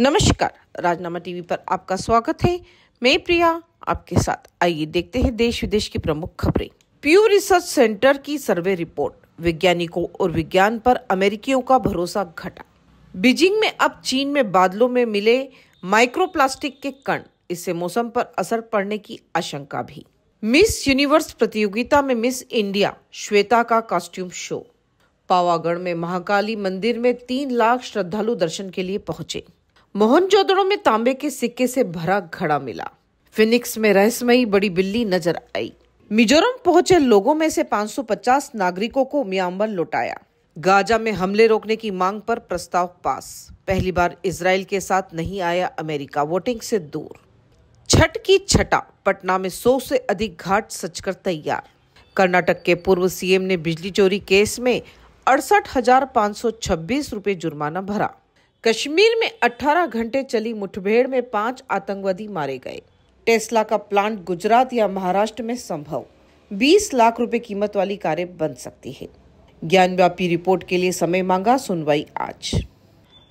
नमस्कार राजनामा टीवी पर आपका स्वागत है मैं प्रिया आपके साथ आइए देखते हैं देश विदेश की प्रमुख खबरें प्यू रिसर्च सेंटर की सर्वे रिपोर्ट वैज्ञानिकों और विज्ञान पर अमेरिकियों का भरोसा घटा बीजिंग में अब चीन में बादलों में मिले माइक्रोप्लास्टिक के कण इससे मौसम पर असर पड़ने की आशंका भी मिस यूनिवर्स प्रतियोगिता में मिस इंडिया श्वेता का कॉस्ट्यूम शो पावागढ़ में महाकाली मंदिर में तीन लाख श्रद्धालु दर्शन के लिए पहुंचे मोहनजोदड़ो में तांबे के सिक्के से भरा घड़ा मिला फिनिक्स में रहस्यमयी बड़ी बिल्ली नजर आई मिजोरम पहुंचे लोगों में से 550 नागरिकों को म्यांबर लौटाया गाजा में हमले रोकने की मांग पर प्रस्ताव पास पहली बार इसराइल के साथ नहीं आया अमेरिका वोटिंग से दूर छठ की छटा पटना में सौ से अधिक घाट सचकर तैयार कर्नाटक के पूर्व सीएम ने बिजली चोरी केस में अड़सठ हजार जुर्माना भरा कश्मीर में 18 घंटे चली मुठभेड़ में पांच आतंकवादी मारे गए टेस्ला का प्लांट गुजरात या महाराष्ट्र में संभव 20 लाख रुपए कीमत वाली कारें बन सकती है ज्ञानव्यापी रिपोर्ट के लिए समय मांगा सुनवाई आज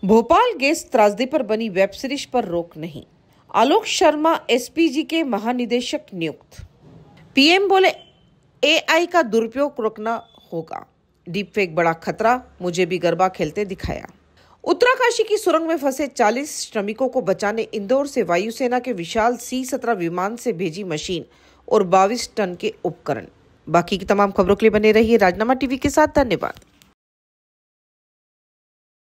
भोपाल गैस त्रासदी पर बनी वेब सीरीज पर रोक नहीं आलोक शर्मा एसपीजी के महानिदेशक नियुक्त पीएम बोले एआई का दुरुपयोग रोकना होगा डीप फेक बड़ा खतरा मुझे भी गरबा खेलते दिखाया उत्तराकाशी की सुरंग में फंसे 40 श्रमिकों को बचाने इंदौर से वायुसेना के विशाल सी सत्रह विमान से भेजी मशीन और 22 टन के उपकरण बाकी की तमाम खबरों के लिए बने रहिए राजनामा टीवी के साथ धन्यवाद